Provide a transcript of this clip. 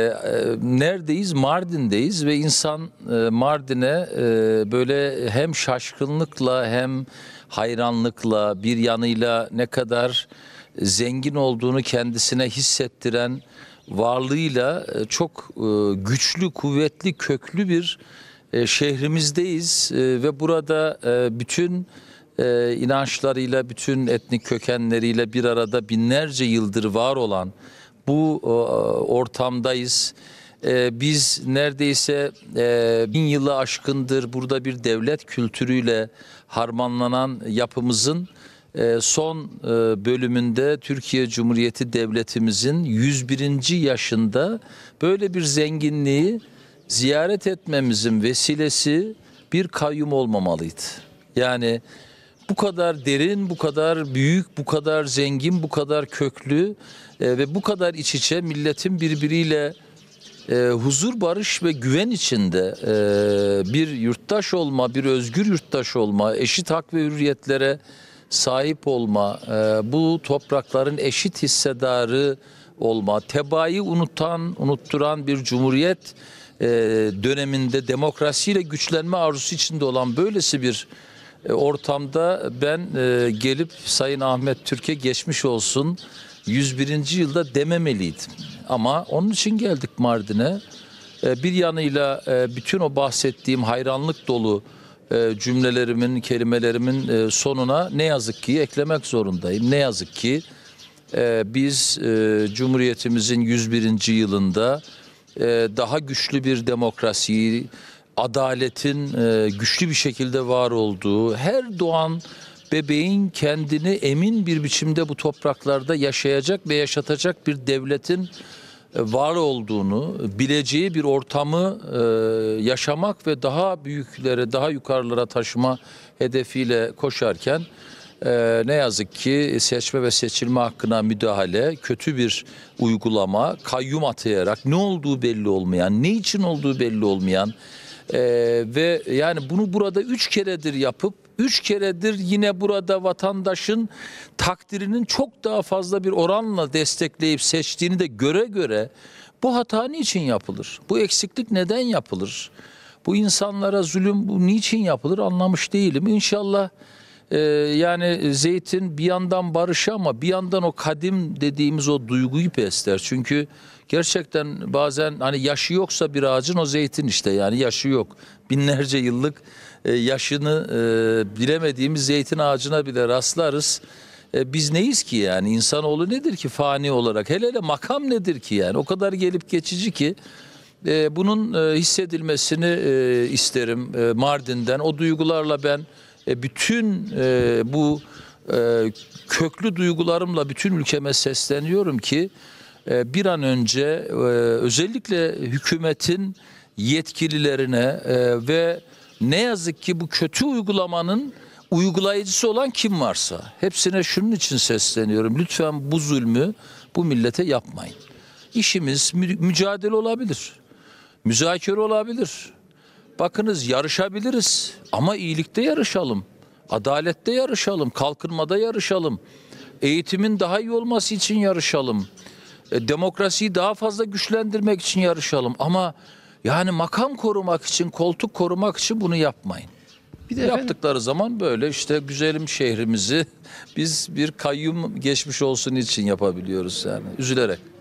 E, e, neredeyiz? Mardin'deyiz ve insan e, Mardin'e böyle hem şaşkınlıkla hem hayranlıkla bir yanıyla ne kadar zengin olduğunu kendisine hissettiren varlığıyla çok güçlü, kuvvetli, köklü bir şehrimizdeyiz ve burada bütün inançlarıyla, bütün etnik kökenleriyle bir arada binlerce yıldır var olan bu e, ortamdayız. E, biz neredeyse e, bin yılı aşkındır burada bir devlet kültürüyle harmanlanan yapımızın son bölümünde Türkiye Cumhuriyeti Devletimizin 101. yaşında böyle bir zenginliği ziyaret etmemizin vesilesi bir kayyum olmamalıydı. Yani bu kadar derin, bu kadar büyük, bu kadar zengin, bu kadar köklü e, ve bu kadar iç içe milletin birbiriyle e, huzur, barış ve güven içinde e, bir yurttaş olma, bir özgür yurttaş olma, eşit hak ve hürriyetlere sahip olma, e, bu toprakların eşit hissedarı olma, tebaayı unutan, unutturan bir cumhuriyet e, döneminde demokrasiyle güçlenme arzusu içinde olan böylesi bir e, ortamda ben e, gelip Sayın Ahmet Türk'e geçmiş olsun 101. yılda dememeliydim. Ama onun için geldik Mardin'e. E, bir yanıyla bütün o bahsettiğim hayranlık dolu cümlelerimin, kelimelerimin sonuna ne yazık ki eklemek zorundayım. Ne yazık ki biz Cumhuriyetimizin 101. yılında daha güçlü bir demokrasiyi, adaletin e, güçlü bir şekilde var olduğu, her doğan bebeğin kendini emin bir biçimde bu topraklarda yaşayacak ve yaşatacak bir devletin e, var olduğunu, bileceği bir ortamı e, yaşamak ve daha büyüklere, daha yukarılara taşıma hedefiyle koşarken e, ne yazık ki seçme ve seçilme hakkına müdahale, kötü bir uygulama, kayyum atayarak ne olduğu belli olmayan, ne için olduğu belli olmayan ee, ve yani bunu burada üç keredir yapıp üç keredir yine burada vatandaşın takdirinin çok daha fazla bir oranla destekleyip seçtiğini de göre göre bu hata niçin yapılır? Bu eksiklik neden yapılır? Bu insanlara zulüm bu niçin yapılır anlamış değilim. İnşallah e, yani Zeytin bir yandan barışı ama bir yandan o kadim dediğimiz o duyguyu besler. Çünkü gerçekten bazen hani yaşı yoksa bir ağacın o zeytin işte yani yaşı yok. Binlerce yıllık e, yaşını e, bilemediğimiz zeytin ağacına bile rastlarız. E, biz neyiz ki yani insanoğlu nedir ki fani olarak hele hele makam nedir ki yani o kadar gelip geçici ki e, bunun e, hissedilmesini e, isterim e, Mardin'den o duygularla ben e, bütün e, bu e, köklü duygularımla bütün ülkeme sesleniyorum ki bir an önce özellikle hükümetin yetkililerine ve ne yazık ki bu kötü uygulamanın uygulayıcısı olan kim varsa hepsine şunun için sesleniyorum. Lütfen bu zulmü bu millete yapmayın. İşimiz mücadele olabilir. Müzakere olabilir. Bakınız yarışabiliriz ama iyilikte yarışalım. Adalette yarışalım, kalkınmada yarışalım. Eğitimin daha iyi olması için yarışalım. E, demokrasiyi daha fazla güçlendirmek için yarışalım ama yani makam korumak için, koltuk korumak için bunu yapmayın. Bir de Yaptıkları efendim, zaman böyle işte güzelim şehrimizi biz bir kayyum geçmiş olsun için yapabiliyoruz yani üzülerek.